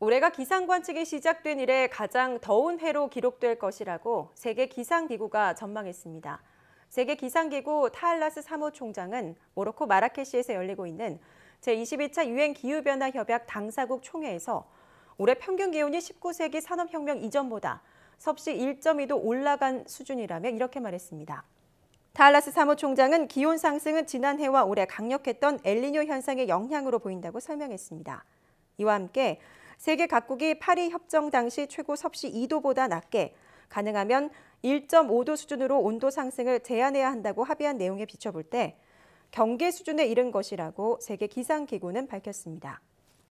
올해가 기상 관측이 시작된 이래 가장 더운 해로 기록될 것이라고 세계 기상기구가 전망했습니다. 세계 기상기구 타알라스 사무총장은 모로코 마라케시에서 열리고 있는 제22차 유엔 기후변화 협약 당사국 총회에서 올해 평균 기온이 19세기 산업혁명 이전보다 섭씨 1.2도 올라간 수준이라며 이렇게 말했습니다. 타알라스 사무총장은 기온 상승은 지난해와 올해 강력했던 엘니뇨 현상의 영향으로 보인다고 설명했습니다. 이와 함께 세계 각국이 파리 협정 당시 최고 섭씨 2도보다 낮게 가능하면 1.5도 수준으로 온도 상승을 제한해야 한다고 합의한 내용에 비춰볼 때 경계 수준에 이른 것이라고 세계 기상기구는 밝혔습니다.